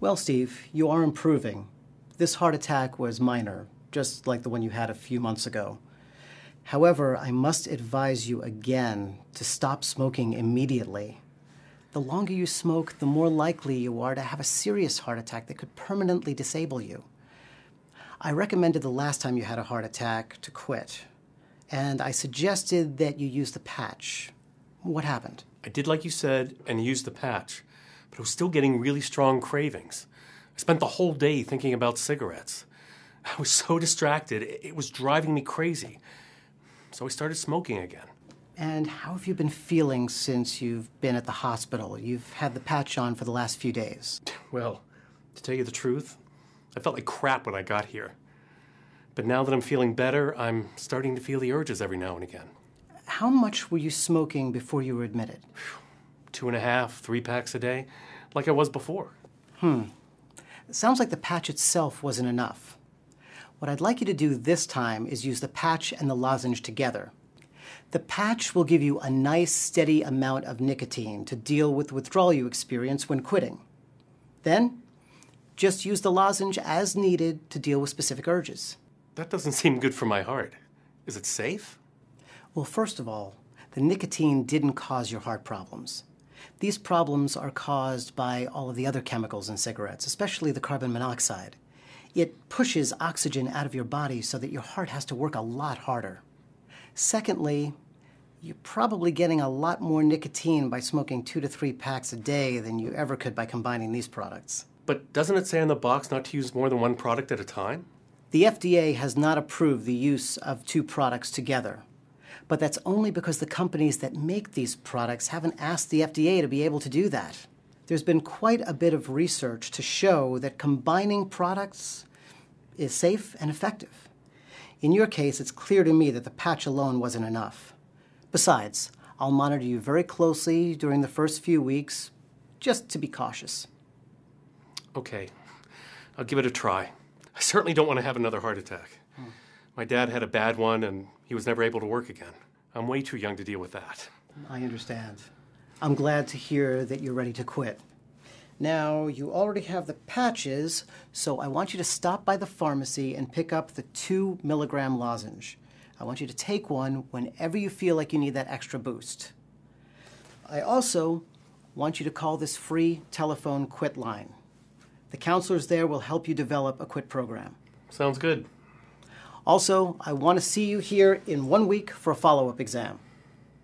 Well, Steve, you are improving. This heart attack was minor, just like the one you had a few months ago. However, I must advise you again to stop smoking immediately. The longer you smoke, the more likely you are to have a serious heart attack that could permanently disable you. I recommended the last time you had a heart attack to quit, and I suggested that you use the patch. What happened? I did like you said and used the patch but I was still getting really strong cravings. I spent the whole day thinking about cigarettes. I was so distracted, it was driving me crazy. So I started smoking again. And how have you been feeling since you've been at the hospital? You've had the patch on for the last few days. Well, to tell you the truth, I felt like crap when I got here. But now that I'm feeling better, I'm starting to feel the urges every now and again. How much were you smoking before you were admitted? two and a half, three packs a day, like I was before. Hmm. sounds like the patch itself wasn't enough. What I'd like you to do this time is use the patch and the lozenge together. The patch will give you a nice steady amount of nicotine to deal with withdrawal you experience when quitting. Then, just use the lozenge as needed to deal with specific urges. That doesn't seem good for my heart. Is it safe? Well, first of all, the nicotine didn't cause your heart problems. These problems are caused by all of the other chemicals in cigarettes, especially the carbon monoxide. It pushes oxygen out of your body so that your heart has to work a lot harder. Secondly, you're probably getting a lot more nicotine by smoking two to three packs a day than you ever could by combining these products. But doesn't it say on the box not to use more than one product at a time? The FDA has not approved the use of two products together. But that's only because the companies that make these products haven't asked the FDA to be able to do that. There's been quite a bit of research to show that combining products is safe and effective. In your case, it's clear to me that the patch alone wasn't enough. Besides, I'll monitor you very closely during the first few weeks, just to be cautious. Okay. I'll give it a try. I certainly don't want to have another heart attack. Hmm. My dad had a bad one and he was never able to work again. I'm way too young to deal with that. I understand. I'm glad to hear that you're ready to quit. Now, you already have the patches, so I want you to stop by the pharmacy and pick up the two milligram lozenge. I want you to take one whenever you feel like you need that extra boost. I also want you to call this free telephone quit line. The counselors there will help you develop a quit program. Sounds good. Also, I want to see you here in one week for a follow-up exam.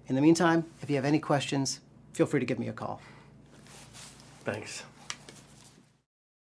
In the meantime, if you have any questions, feel free to give me a call. Thanks.